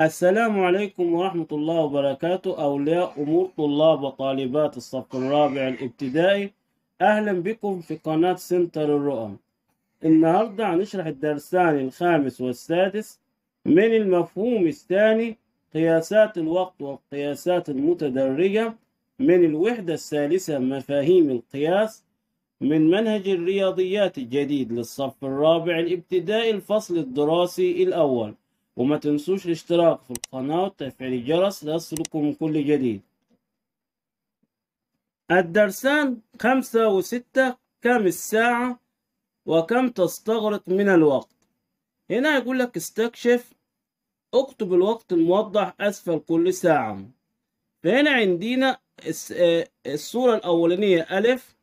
السلام عليكم ورحمة الله وبركاته أولياء أمور طلاب وطالبات الصف الرابع الابتدائي أهلا بكم في قناة سنتر الرؤى النهاردة هنشرح الدرسان الخامس والسادس من المفهوم الثاني قياسات الوقت والقياسات المتدرجة من الوحدة الثالثة مفاهيم القياس من منهج الرياضيات الجديد للصف الرابع الابتدائي الفصل الدراسي الأول وما تنسوش الاشتراك في القناة وتفعيل الجرس ليصلكم كل جديد الدرسان خمسة وستة كم الساعة وكم تستغرق من الوقت هنا يقول لك استكشف اكتب الوقت الموضح أسفل كل ساعة فهنا عندنا آه، الصورة الأولانية ألف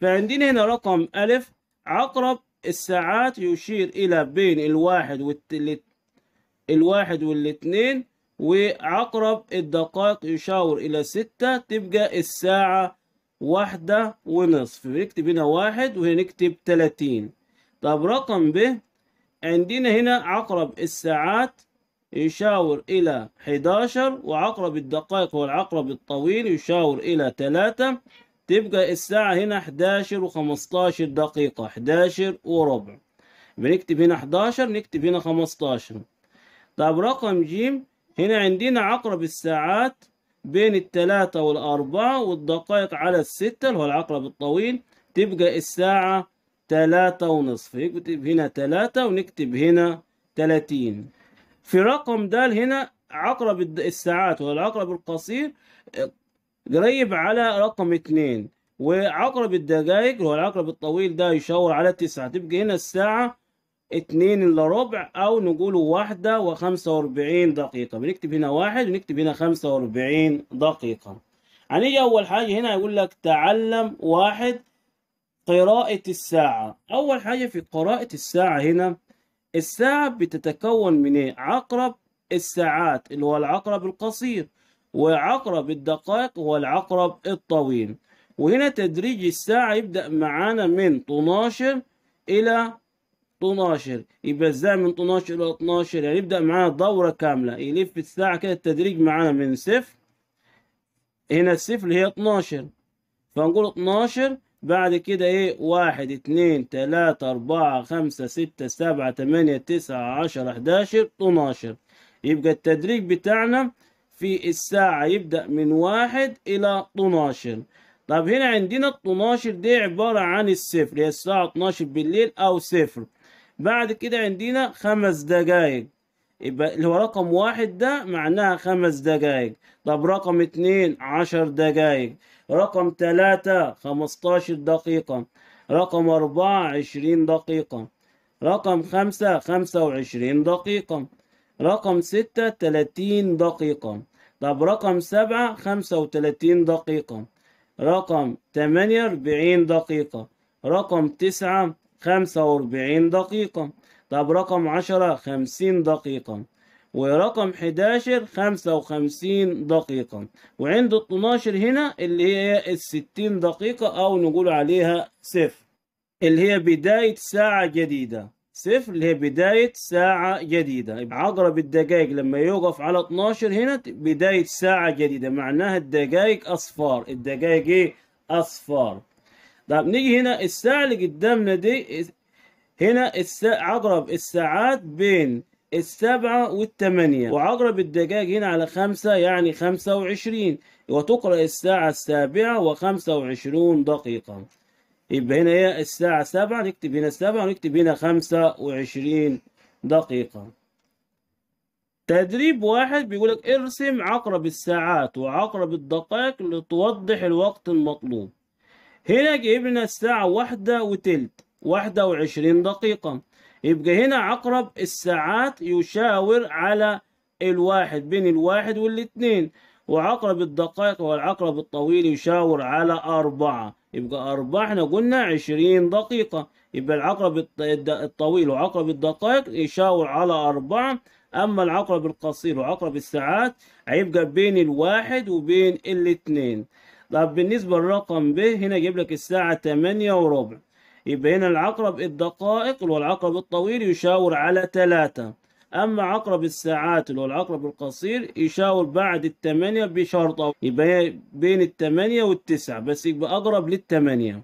فعندنا هنا رقم ألف عقرب الساعات يشير إلى بين الواحد الواحد والاثنين وعقرب الدقائق يشاور إلى ستة تبقى الساعة واحدة ونصف نكتب هنا واحد وهنا نكتب تلاتين طب رقم ب عندنا هنا عقرب الساعات يشاور إلى حداشر وعقرب الدقائق هو العقرب الطويل يشاور إلى تلاتة تبقى الساعة هنا حداشر وخمستاشر دقيقة حداشر وربع بنكتب هنا حداشر نكتب هنا خمستاشر طب رقم ج هنا عندنا عقرب الساعات بين التلاتة والأربعة والدقائق على الستة اللي هو العقرب الطويل تبقى الساعة تلاتة ونصف يكتب هنا تلاتة ونكتب هنا تلاتين في رقم د هنا عقرب الساعات وهو العقرب القصير قريب على رقم اتنين وعقرب الدقائق اللي هو العقرب الطويل ده يشاور على تسعة تبقى هنا الساعة اتنين الا ربع او نقول واحدة وخمسة واربعين دقيقة بنكتب هنا واحد ونكتب هنا خمسة واربعين دقيقة هنيجي يعني إيه اول حاجة هنا يقول لك تعلم واحد قراءة الساعة اول حاجة في قراءة الساعة هنا الساعة بتتكون من ايه عقرب الساعات اللي هو العقرب القصير وعقرب الدقائق هو العقرب الطويل وهنا تدريج الساعة يبدأ معانا من 12 إلى 12 يبقى ازاي من 12 الى 12 يعني يبدا معانا دوره كامله يلف الساعه كده التدريج معانا من صفر هنا الصفر اللي هي 12 فنقول 12 بعد كده ايه واحد اتنين تلاتة اربعة خمسة ستة سبعة تمانية تسعة عشرة حداشر اتناشر يبقى التدريج بتاعنا في الساعة يبدأ من واحد الى اتناشر طب هنا عندنا اتناشر دي عبارة عن الصفر هي الساعة اتناشر بالليل او صفر بعد كده عندنا خمس دقايق يبقى اللي هو رقم واحد ده معناها خمس دقايق طب رقم اتنين عشر دقايق رقم تلاتة خمستاشر دقيقة رقم أربعة عشرين دقيقة رقم خمسة خمسة وعشرين دقيقة رقم ستة تلاتين دقيقة طب رقم سبعة خمسة وتلاتين دقيقة رقم تمانية أربعين دقيقة رقم تسعة خمسة وأربعين دقيقة طب رقم عشرة خمسين دقيقة ورقم 11 55 دقيقة وعند 12 هنا اللي هي الستين دقيقة أو نقول عليها صفر اللي هي بداية ساعة جديدة صفر اللي هي بداية ساعة جديدة عقرب الدقائق لما يوقف على 12 هنا بداية ساعة جديدة معناها الدقائق أصفار الدقائق إيه أصفار طب نيجي هنا الساعة اللي قدامنا دي هنا الساعة عقرب الساعات بين السبعة والثمانية وعقرب الدجاج هنا على خمسة يعني خمسة وعشرين وتقرأ الساعة السابعة وخمسة وعشرون دقيقة يبقى هنا هي الساعة سبعة نكتب هنا سبعة ونكتب هنا خمسة وعشرين دقيقة تدريب واحد بيقولك ارسم عقرب الساعات وعقرب الدقائق لتوضح الوقت المطلوب هنا جايب لنا الساعة واحدة وتلت واحدة وعشرين دقيقة يبقى هنا عقرب الساعات يشاور على الواحد بين الواحد والاتنين وعقرب الدقائق والعقرب الطويل يشاور على أربعة يبقى أربعة احنا قلنا عشرين دقيقة يبقى العقرب الطويل وعقرب الدقائق يشاور على أربعة أما العقرب القصير وعقرب الساعات هيبقى بين الواحد وبين الاتنين طب بالنسبة للرقم ب هنا يجيب لك الساعة تمانية وربع يبقى هنا العقرب الدقائق اللي هو العقرب الطويل يشاور على تلاتة أما عقرب الساعات اللي هو العقرب القصير يشاور بعد التمانية بشرطة يبقى بين التمانية والتسعة بس يبقى أقرب للتمانية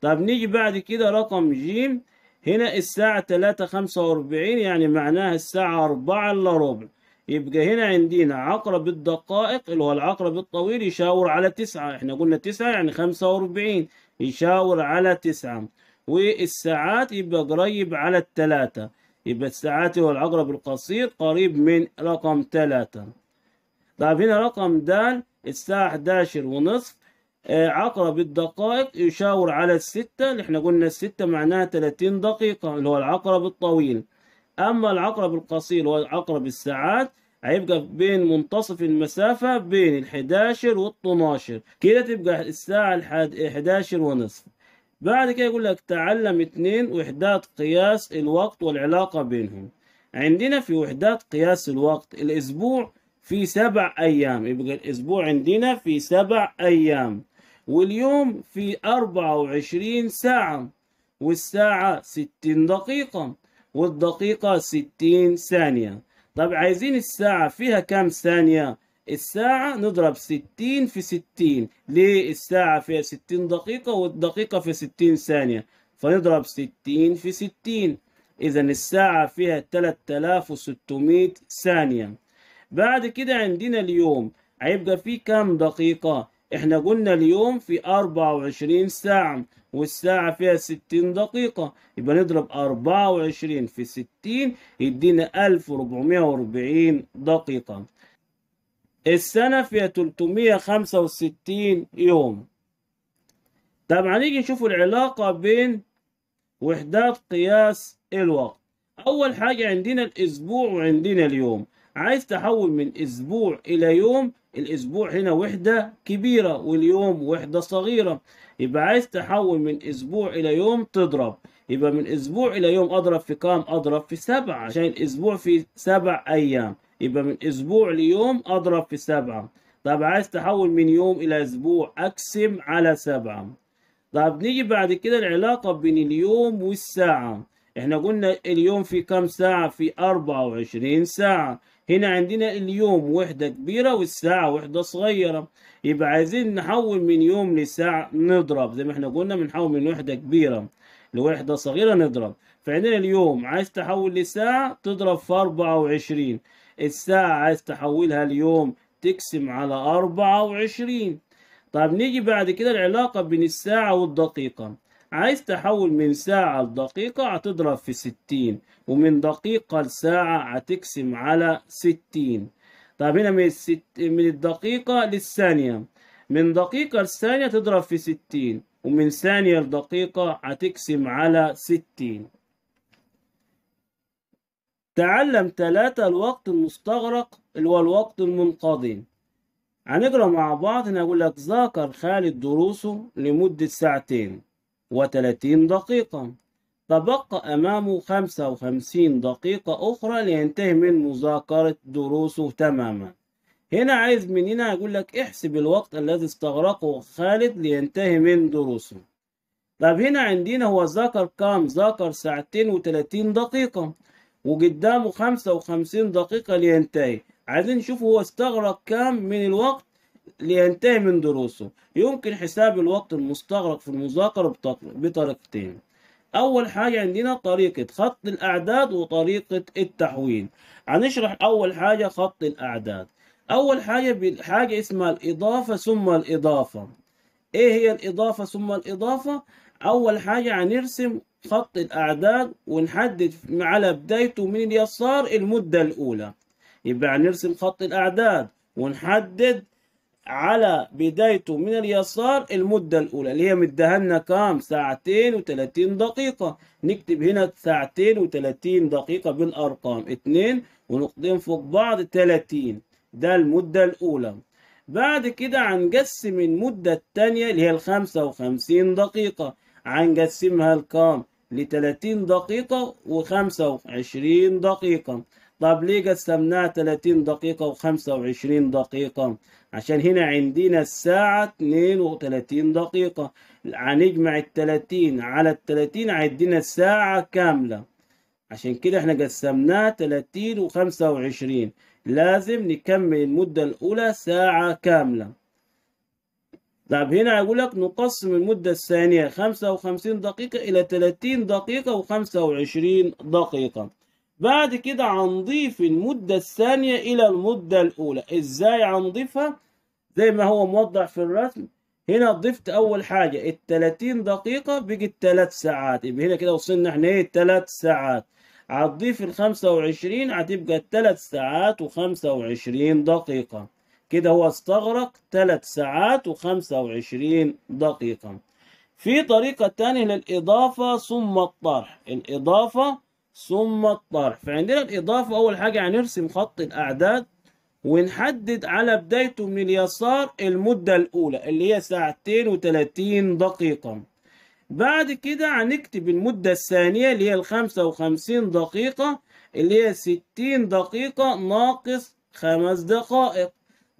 طب نيجي بعد كده رقم جيم هنا الساعة تلاتة خمسة واربعين يعني معناها الساعة أربعة إلا ربع يبقى هنا عندنا عقرب الدقائق اللي هو العقرب الطويل يشاور على تسعة احنا قلنا تسعة يعني خمسة واربعين يشاور على تسعة والساعات يبقى قريب على التلاتة يبقى الساعات هو العقرب القصير قريب من رقم تلاتة طيب هنا رقم د الساعة 11 ونصف عقرب الدقائق يشاور على الستة اللي احنا قلنا الستة معناها 30 دقيقة اللي هو العقرب الطويل أما العقرب القصير هو عقرب الساعات هيبقى بين منتصف المسافة بين الحداشر والطناشر كده تبقى الساعة الحداشر ونصف بعد كده يقول لك تعلم اتنين وحدات قياس الوقت والعلاقة بينهم عندنا في وحدات قياس الوقت الأسبوع في سبع أيام يبقى الأسبوع عندنا في سبع أيام واليوم في 24 ساعة والساعة 60 دقيقة والدقيقة 60 ثانية طب عايزين الساعة فيها كام ثانية؟ الساعة نضرب 60 في 60 ليه الساعة فيها 60 دقيقة والدقيقة في 60 ثانية فنضرب 60 في 60 إذا الساعة فيها 3600 ثانية بعد كده عندنا اليوم هيبقى فيه كام دقيقة؟ احنا قلنا اليوم في 24 ساعة والساعة فيها 60 دقيقة يبقى نضرب 24 في 60 يدينا 1440 دقيقة السنة فيها 365 يوم طب هنيجي نشوف العلاقة بين وحدات قياس الوقت أول حاجة عندنا الأسبوع وعندنا اليوم عايز تحول من اسبوع الى يوم الاسبوع هنا وحدة كبيرة واليوم وحدة صغيرة يبقى عايز تحول من اسبوع الى يوم تضرب يبقى من اسبوع الى يوم اضرب في كام اضرب في سبعة عشان الاسبوع في سبع ايام يبقى من اسبوع ليوم اضرب في سبعة طب عايز تحول من يوم الى اسبوع اقسم على سبعة طب نيجي بعد كده العلاقة بين اليوم والساعة احنا قلنا اليوم في كام ساعة في وعشرين ساعة هنا عندنا اليوم وحدة كبيرة والساعة وحدة صغيرة يبقى عايزين نحول من يوم لساعة نضرب زي ما احنا قلنا بنحول من وحدة كبيرة لوحدة صغيرة نضرب فعندنا اليوم عايز تحول لساعة تضرب في أربعة وعشرين الساعة عايز تحولها اليوم تقسم على أربعة وعشرين طب نيجي بعد كده العلاقة بين الساعة والدقيقة عايز تحول من ساعة لدقيقة هتضرب في ستين ومن دقيقة لساعة هتقسم على ستين طيب هنا من, الست... من الدقيقة للثانية من دقيقة لثانية تضرب في ستين ومن ثانية لدقيقة هتقسم على ستين تعلم ثلاثة الوقت المستغرق اللي هو الوقت المنقضي هنقرا مع بعض هنا أقول لك ذاكر خالد دروسه لمدة ساعتين وثلاثين دقيقة تبقى أمامه خمسة وخمسين دقيقة أخرى لينتهي من مذاكرة دروسه تماما هنا عايز مننا أقول لك احسب الوقت الذي استغرقه خالد لينتهي من دروسه طب هنا عندنا هو ذاكر كام ذاكر ساعتين وتلاتين دقيقة وقدامه خمسة وخمسين دقيقة لينتهي عايزين نشوف هو استغرق كام من الوقت لينتهي من دروسه يمكن حساب الوقت المستغرق في المذاكرة بطريقتين أول حاجة عندنا طريقة خط الأعداد وطريقة التحويل هنشرح أول حاجة خط الأعداد أول حاجة حاجة اسمها الإضافة ثم الإضافة إيه هي الإضافة ثم الإضافة؟ أول حاجة هنرسم خط الأعداد ونحدد على بدايته من اليسار المدة الأولى يبقى هنرسم خط الأعداد ونحدد على بدايته من اليسار المدة الأولى اللي هي مدها لنا كام؟ ساعتين وتلاتين دقيقة نكتب هنا ساعتين وتلاتين دقيقة بالأرقام اتنين ونقطتين فوق بعض تلاتين ده المدة الأولى بعد كده هنقسم المدة التانية اللي هي الخمسة وخمسين دقيقة هنقسمها لكام؟ لتلاتين دقيقة وخمسة وعشرين دقيقة طب ليه قسمناها 30 دقيقة و25 دقيقة عشان هنا عندنا الساعة 32 دقيقة هنجمع ال 30 على ال 30 عندنا الساعة كاملة عشان كده احنا قسمناها 30 و25 لازم نكمل المدة الأولى ساعة كاملة طب هنا هيقول لك نقسم المدة الثانية 55 دقيقة إلى 30 دقيقة و25 دقيقة بعد كده هنضيف المدة الثانية إلى المدة الأولى إزاي هنضيفها زي ما هو موضح في الرسم هنا ضفت أول حاجة التلاتين دقيقة بيجي التلات ساعات يبقى هنا كده وصلنا احنا إيه تلات ساعات هتضيف الخمسة وعشرين هتبقى التلات ساعات وخمسة وعشرين دقيقة كده هو استغرق تلات ساعات وخمسة وعشرين دقيقة في طريقة تانية للإضافة ثم الطرح الإضافة ثم الطرح فعندنا الإضافة أول حاجة هنرسم يعني خط الأعداد ونحدد على بدايته من اليسار المدة الأولى اللي هي ساعتين وتلاتين دقيقة بعد كده هنكتب المدة الثانية اللي هي الخمسة وخمسين دقيقة اللي هي ستين دقيقة ناقص خمس دقائق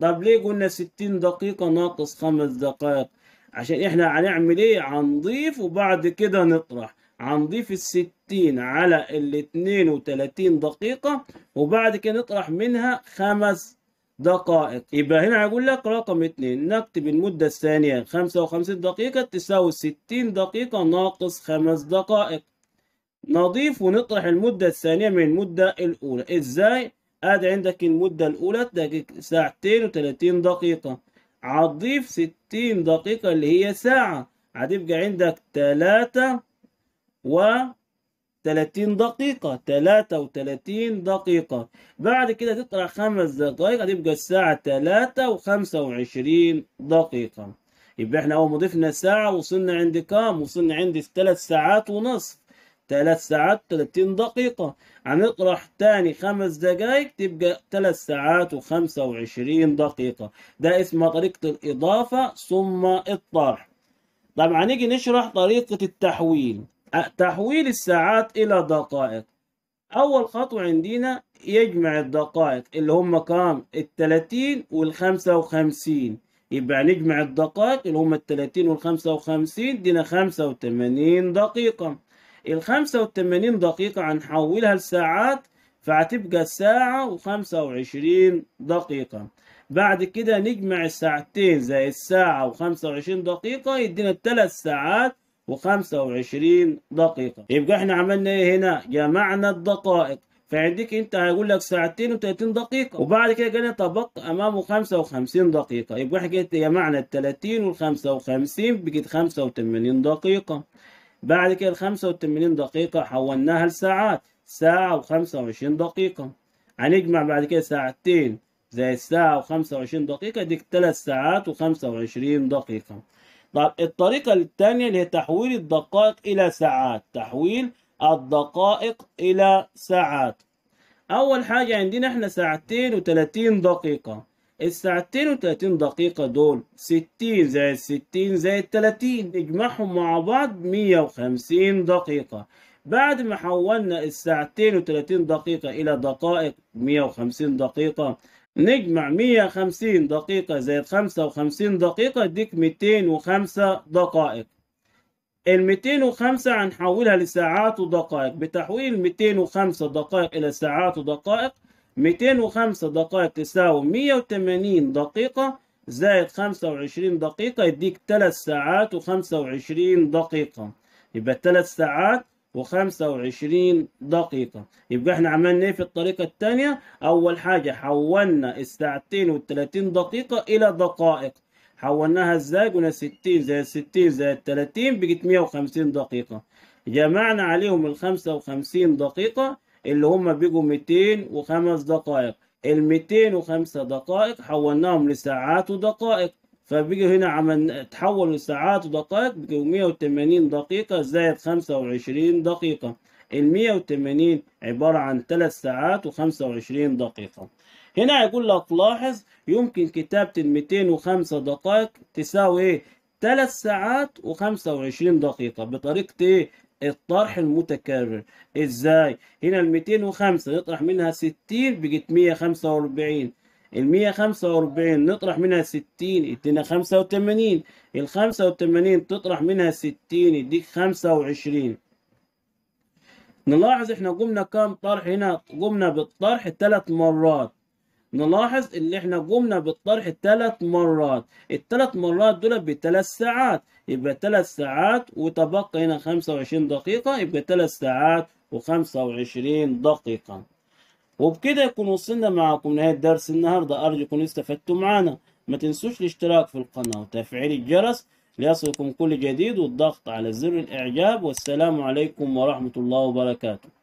طب ليه قلنا ستين دقيقة ناقص خمس دقائق عشان احنا هنعمل ايه هنضيف وبعد كده نطرح هنضيف الستين على الاتنين وتلاتين دقيقة وبعد كده نطرح منها خمس دقائق يبقى هنا هيقول لك رقم اتنين نكتب المدة الثانية خمسة وخمسين دقيقة تساوي ستين دقيقة ناقص خمس دقائق نضيف ونطرح المدة الثانية من المدة الأولى ازاي؟ ادي عندك المدة الأولى ساعتين وتلاتين دقيقة هتضيف ستين دقيقة اللي هي ساعة هتبقى عندك تلاتة و 30 دقيقة 33 دقيقة بعد كده تطلع خمس دقايق هتبقى الساعة 3 و25 دقيقة يبقى احنا أول ما ضفنا ساعة وصلنا عند كام؟ وصلنا عند ثلاث ساعات ونصف ثلاث ساعات 30 دقيقة هنطرح تاني خمس دقايق تبقى ثلاث ساعات و25 دقيقة ده اسمها طريقة الإضافة ثم الطرح طبعا هنيجي نشرح طريقة التحويل تحويل الساعات إلى دقائق أول خطوة عندنا يجمع الدقائق اللي هم كام التلاتين والخمسة وخمسين يبقى نجمع الدقائق اللي هم التلاتين والخمسة وخمسين دينا خمسة وتمانين دقيقة الخمسة وتمانين دقيقة هنحولها لساعات فهتبقى ساعة وخمسة وعشرين دقيقة بعد كده نجمع الساعتين زي الساعة وخمسة وعشرين دقيقة يدينا التلات ساعات وخمسة وعشرين دقيقة يبقى احنا عملنا ايه هنا جمعنا الدقائق فعندك انت هيقول لك ساعتين و30 دقيقة وبعد كده جانا طبقت امامه 55 دقيقة يبقى احنا كده جمعنا ال 30 وال 55 بقت 85 دقيقة بعد كده ال 85 دقيقة حولناها لساعات ساعة و25 دقيقة هنجمع بعد كده ساعتين زي الساعة و25 دقيقة ديك 3 ساعات و25 دقيقة طب الطريقة الثانية اللي هي تحويل الدقائق إلى ساعات تحويل الدقائق إلى ساعات أول حاجة عندنا إحنا ساعتين وتلاتين دقيقة الساعتين وتلاتين دقيقة دول ستين زائد ستين زائد تلاتين نجمعهم مع بعض مية وخمسين دقيقة بعد ما حولنا الساعتين وتلاتين دقيقة إلى دقائق مية وخمسين دقيقة نجمع 150 دقيقة زائد 55 دقيقة يديك 205 دقائق ال 205 هنحولها لساعات ودقائق بتحويل 205 دقائق إلى ساعات ودقائق 205 دقائق تساوي 180 دقيقة زائد 25 دقيقة يديك 3 ساعات و25 دقيقة يبقى 3 ساعات وخمسة وعشرين دقيقة يبقى احنا عملنا ايه في الطريقة الثانية أول حاجة حولنا الساعتين 30 دقيقة إلى دقائق حولناها ازاي قلنا ستين زائد ستين زائد 30 بقت مية وخمسين دقيقة جمعنا عليهم الخمسة وخمسين دقيقة اللي هم بيجوا ميتين وخمس دقائق الميتين وخمسة دقائق حولناهم لساعات ودقائق فبيجي هنا عمل تحول لساعات ودقائق بيجي 180 دقيقة زائد 25 دقيقة ال 180 عبارة عن 3 ساعات و25 دقيقة هنا يقول لك لاحظ يمكن كتابة ال 205 دقائق تساوي ايه 3 ساعات و25 دقيقة بطريقة ايه الطرح المتكرر ازاي هنا ال 205 نطرح منها 60 بقت 145 ال 145 نطرح منها 60 يدينا 85 ال 85 تطرح منها 60 يديك 25 نلاحظ احنا قمنا كم طرح هنا قمنا بالطرح ثلاث مرات نلاحظ ان احنا قمنا بالطرح ثلاث مرات الثلاث مرات دول بثلاث ساعات يبقى ثلاث ساعات وتبقى هنا 25 دقيقة يبقى ثلاث ساعات و25 دقيقة وبكده يكون وصلنا معاكم نهاية درس النهاردة أرجو يكون استفدتوا معانا ما تنسوش الاشتراك في القناة وتفعيل الجرس ليصلكم كل جديد والضغط على زر الإعجاب والسلام عليكم ورحمة الله وبركاته